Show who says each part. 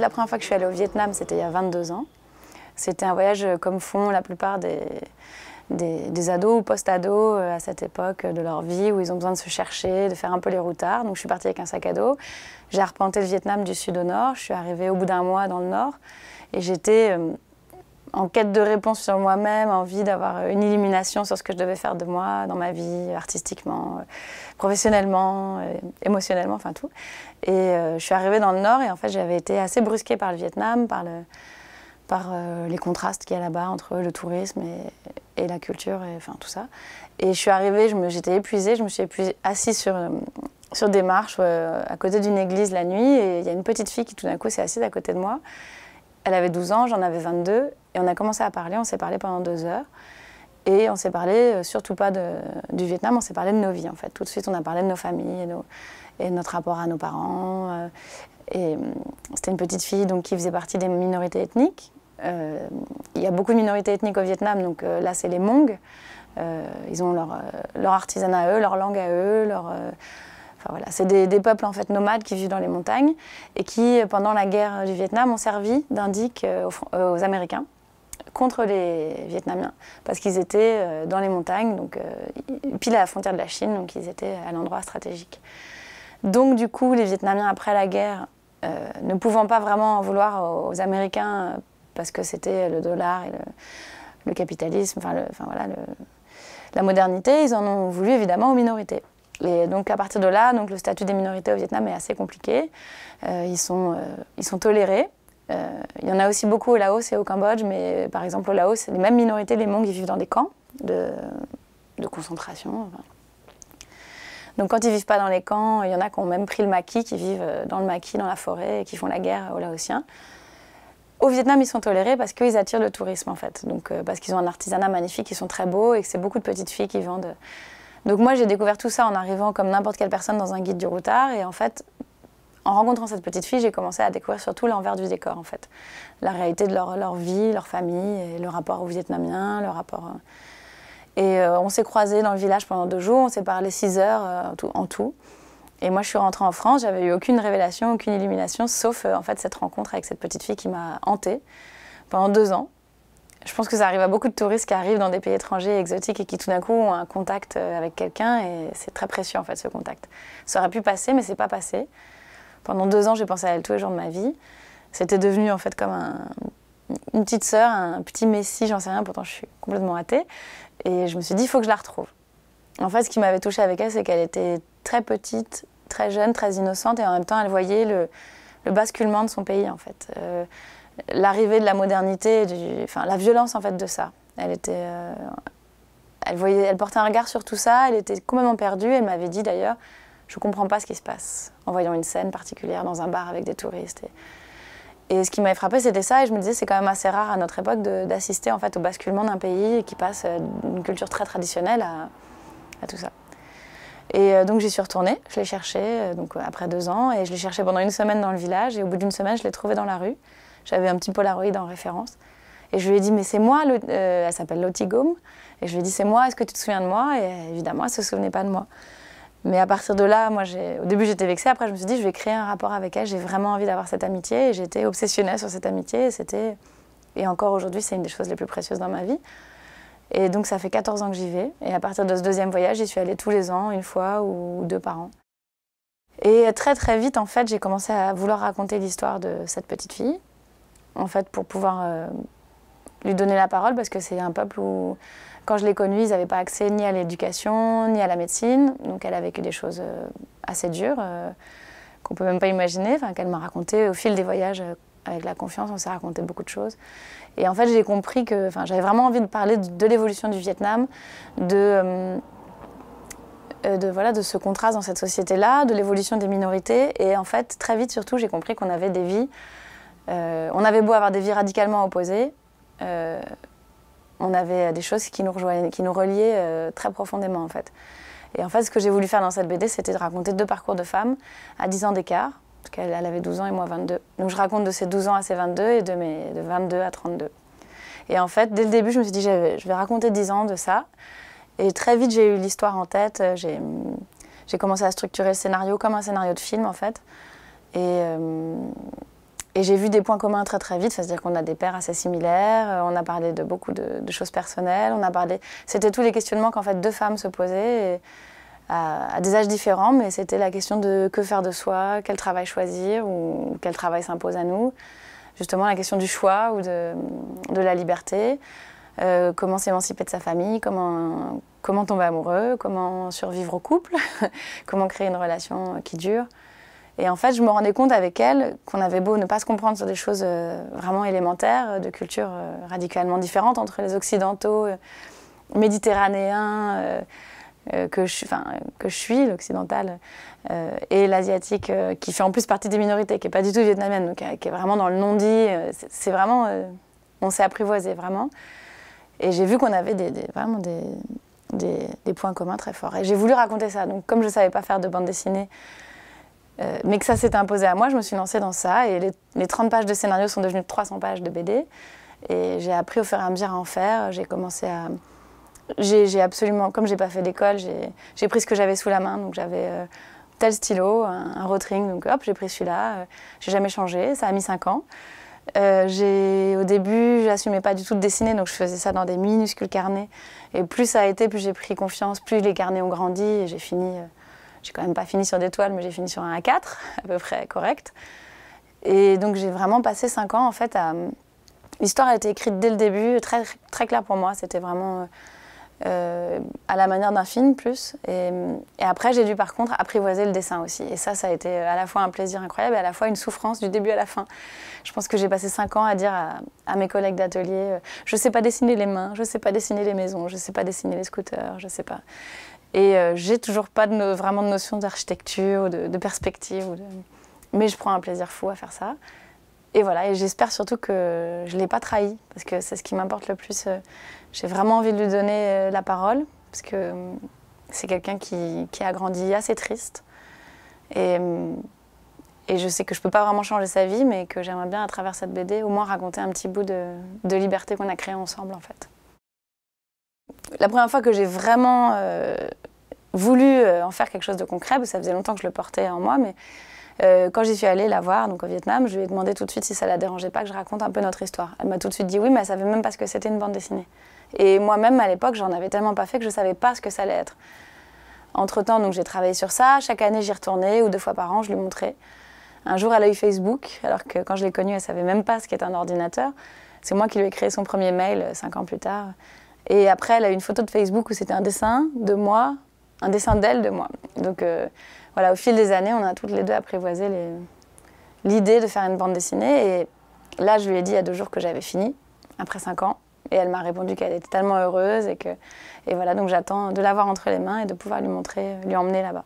Speaker 1: la première fois que je suis allée au Vietnam, c'était il y a 22 ans. C'était un voyage euh, comme font la plupart des, des, des ados ou post-ados euh, à cette époque euh, de leur vie où ils ont besoin de se chercher, de faire un peu les routards. Donc je suis partie avec un sac à dos. J'ai arpenté le Vietnam du sud au nord. Je suis arrivée au bout d'un mois dans le nord et j'étais en quête de réponse sur moi-même, envie d'avoir une illumination sur ce que je devais faire de moi dans ma vie, artistiquement, euh, professionnellement, euh, émotionnellement, enfin tout. Et euh, je suis arrivée dans le Nord et en fait j'avais été assez brusquée par le Vietnam, par, par les contrastes qu'il y a là-bas entre le tourisme et, la culture, et enfin tout ça. Et je suis arrivée, j'étais épuisée, je me suis assise sur, des marches à côté d'une église la nuit et il y a une petite fille qui tout d'un coup s'est assise à côté de moi. Elle avait 12 ans, j'en avais 22. Et on a commencé à parler, on s'est parlé pendant deux heures. Et on s'est parlé euh, surtout pas de, du Vietnam, on s'est parlé de nos vies en fait. Tout de suite, on a parlé de nos familles et, nos, et notre rapport à nos parents. Euh, et hum, c'était une petite fille donc, qui faisait partie des minorités ethniques. Euh, il y a beaucoup de minorités ethniques au Vietnam, donc là, c'est les mong. ils ont leur, leur, artisanat à eux, leur langue à eux, leur c'est des, peuples en fait nomades qui vivent dans les montagnes et qui, pendant la guerre du Vietnam, ont servi d'indique euh, euh, aux, Américains contre les Vietnamiens parce qu'ils étaient euh, dans les montagnes, donc pile à la frontière de la Chine, donc ils étaient à l'endroit stratégique. Donc du coup, les Vietnamiens après la guerre, ne pouvant pas vraiment en vouloir aux, Américains parce que c'était le dollar et le, capitalisme, voilà, la modernité, ils en ont voulu évidemment aux minorités donc à partir de là, donc le statut des minorités au Vietnam est assez compliqué. Euh, ils, sont, euh, ils sont tolérés. Euh, il y en a aussi beaucoup au Laos et au Cambodge, mais par exemple au Laos, c'est les mêmes minorités, les Hmong, qui vivent dans des camps de, concentration. Donc quand ils vivent pas dans les camps, il y en a qui ont même pris le maquis, qui vivent dans le maquis, dans la forêt, et qui font la guerre aux Laotiens. Au Vietnam, ils sont tolérés parce qu'ils attirent le tourisme en fait, donc parce qu'ils ont un artisanat magnifique, ils sont très beaux et que c'est beaucoup de petites filles qui vendent donc moi, j'ai découvert tout ça en arrivant comme n'importe quelle personne dans un guide du routard. Et en fait, en rencontrant cette petite fille, j'ai commencé à découvrir surtout l'envers du décor, en fait. La réalité de leur, vie, leur famille, et le rapport aux Vietnamiens, le rapport... Euh. Et euh, on s'est croisés dans le village pendant deux jours, on s'est parlé six heures euh, en tout. Et moi, je suis rentrée en France, j'avais eu aucune révélation, aucune illumination, sauf en fait cette rencontre avec cette petite fille qui m'a hantée pendant deux ans je pense que ça arrive à beaucoup de touristes qui arrivent dans des pays étrangers exotiques et qui tout d'un coup ont un contact euh, avec quelqu'un et c'est très précieux en fait ce contact. Ça aurait pu passer mais c'est pas passé. Pendant deux ans j'ai pensé à elle tous les jours de ma vie. C'était devenu en fait comme une petite sœur, un petit messie, j'en sais rien, pourtant je suis complètement athée. Et je me suis dit il faut que je la retrouve. En fait ce qui m'avait touchée avec elle c'est qu'elle était très petite, très jeune, très innocente et en même temps elle voyait le, basculement de son pays en fait. Euh, l'arrivée de la modernité, enfin la violence en fait de ça. Elle était, euh, elle voyait, elle portait un regard sur tout ça. Elle était complètement perdue. Elle m'avait dit d'ailleurs, je comprends pas ce qui se passe en voyant une scène particulière dans un bar avec des touristes. Et, ce qui m'avait frappé, c'était ça. Et je me disais, c'est quand même assez rare à notre époque d'assister en fait au basculement d'un pays qui passe euh, d'une culture très traditionnelle à, tout ça. Et euh, donc j'y suis retournée, je l'ai cherchée donc après deux ans, et je l'ai cherchée pendant une semaine dans le village, et au bout d'une semaine, je l'ai trouvée dans la rue. J'avais un petit Polaroid en référence. Et je lui ai dit, mais c'est moi, euh, elle s'appelle Lottie Gaume. Et je lui ai dit, c'est moi, est-ce que tu te souviens de moi Et évidemment, elle ne se souvenait pas de moi. Mais à partir de là, moi, au début, j'étais vexée. Après, je me suis dit, je vais créer un rapport avec elle. J'ai vraiment envie d'avoir cette amitié. Et j'étais obsessionnée sur cette amitié. Et c'était... Et encore aujourd'hui, c'est une des choses les plus précieuses dans ma vie. Et donc, ça fait 14 ans que j'y vais. Et à partir de ce deuxième voyage, j'y suis allée tous les ans, une fois ou deux par an. Et très très vite, en fait, j'ai commencé à vouloir raconter l'histoire de cette petite fille en fait, pour pouvoir euh, lui donner la parole, parce que c'est un peuple où, quand je l'ai connue, ils n'avaient pas accès ni à l'éducation, ni à la médecine. Donc elle a vécu des choses euh, assez dures, euh, qu'on peut même pas imaginer, enfin, qu'elle m'a raconté au fil des voyages. avec la confiance, on s'est raconté beaucoup de choses. Et en fait, j'ai compris que j'avais vraiment envie de parler de, l'évolution du Vietnam, de, de, voilà, de ce contraste dans cette société-là, de l'évolution des minorités. Et en fait, très vite surtout, j'ai compris qu'on avait des vies euh, on avait beau avoir des vies radicalement opposées, euh, on avait des choses qui nous, rejoignaient, qui nous reliaient euh, très profondément en fait. Et en fait, ce que j'ai voulu faire dans cette BD, c'était de raconter deux parcours de femmes à 10 ans d'écart, parce qu'elle avait 12 ans et moi 22. Donc je raconte de ses 12 ans à ses 22 et de, mes, de 22 à 32. Et en fait, dès le début, je me suis dit, je vais raconter 10 ans de ça. Et très vite, j'ai eu l'histoire en tête. J'ai commencé à structurer le scénario comme un scénario de film, en fait. Et, et j'ai vu des points communs très très vite, c'est-à-dire qu'on a des pères assez similaires, euh, on a parlé de beaucoup de, choses personnelles, on a parlé. C'était tous les questionnements qu'en fait deux femmes se posaient. Euh, à, des âges différents, mais c'était la question de que faire de soi, quel travail choisir ou quel travail s'impose à nous. Justement, la question du choix ou de, la liberté, euh, comment s'émanciper de sa famille, comment tomber amoureux, comment survivre au couple, comment créer une relation qui dure. Et en fait, je me rendais compte avec elle qu'on avait beau ne pas se comprendre sur des choses euh, vraiment élémentaires, euh, de cultures euh, radicalement différentes entre les occidentaux, méditerranéens, que je, suis, l'occidental, et l'asiatique, qui fait en plus partie des minorités, qui n'est pas du tout vietnamienne, donc qui est vraiment dans le non-dit. c'est vraiment. on s'est apprivoisé, vraiment. Et j'ai vu qu'on avait des, vraiment des, des, points communs très forts. Et j'ai voulu raconter ça. Donc, comme je ne savais pas faire de bande dessinée, euh, mais que ça s'est imposé à moi, je me suis lancée dans ça. Et les, mes 30 pages de scénario sont devenues 300 pages de BD. Et j'ai appris au fur et à mesure à en faire. J'ai commencé à. J'ai absolument. Comme j'ai pas fait d'école, j'ai pris ce que j'avais sous la main. Donc j'avais euh, tel stylo, un, un rotring. Donc hop, j'ai pris celui-là. Euh, j'ai jamais changé. Ça a mis 5 ans. j'ai au début, j'assumais pas du tout de dessiner, donc je faisais ça dans des minuscules carnets. Et plus ça a été, plus j'ai pris confiance, plus les carnets ont grandi, et j'ai fini j'ai quand même pas fini sur des toiles, mais j'ai fini sur un A4, à peu près correct. Et donc j'ai vraiment passé cinq ans en fait à... L'histoire a été écrite dès le début, très, très claire pour moi. C'était vraiment euh, euh, à la manière d'un film plus. Et, après j'ai dû par contre apprivoiser le dessin aussi. Et ça, ça a été euh, à la fois un plaisir incroyable et à la fois une souffrance du début à la fin. Je pense que j'ai passé cinq ans à dire à, mes collègues d'atelier, je sais pas dessiner les mains, je sais pas dessiner les maisons, je sais pas dessiner les scooters, je sais pas. Et euh, j'ai toujours pas de vraiment de notion d'architecture ou de, perspective. Mais je prends un plaisir fou à faire ça. Et voilà, et j'espère surtout que je ne l'ai pas trahi, parce que c'est ce qui m'importe le plus. Euh, j'ai vraiment envie de lui donner euh, la parole, parce que c'est quelqu'un qui, a grandi assez triste. Et, et je sais que je ne peux pas vraiment changer sa vie, mais que j'aimerais bien, à travers cette BD, au moins raconter un petit bout de, de liberté qu'on a créée ensemble, en fait. La première fois que j'ai vraiment euh, voulu euh, en faire quelque chose de concret, ça faisait longtemps que je le portais en moi, mais euh, quand j'y suis allée la voir, donc au Vietnam, je lui ai demandé tout de suite si ça la dérangeait pas que je raconte un peu notre histoire. Elle m'a tout de suite dit oui, mais elle savait même pas ce que c'était une bande dessinée. Et moi-même, à l'époque, j'en avais tellement pas fait que je savais pas ce que ça allait être. Entre-temps, donc j'ai travaillé sur ça. Chaque année, j'y retournais ou deux fois par an, je lui montrais. Un jour, elle a eu Facebook, alors que quand je l'ai connue, elle savait même pas ce qu'est un ordinateur. C'est moi qui lui ai créé son premier mail cinq ans plus tard. Et après, elle a une photo de Facebook où c'était un dessin de moi, un dessin d'elle de moi. Donc euh, voilà, au fil des années, on a toutes les deux apprivoisé l'idée de faire une bande dessinée. Et là, je lui ai dit il y a deux jours que j'avais fini, après cinq ans. Et elle m'a répondu qu'elle était tellement heureuse et que et voilà donc j'attends de l'avoir entre les mains et de pouvoir lui montrer, lui emmener là-bas.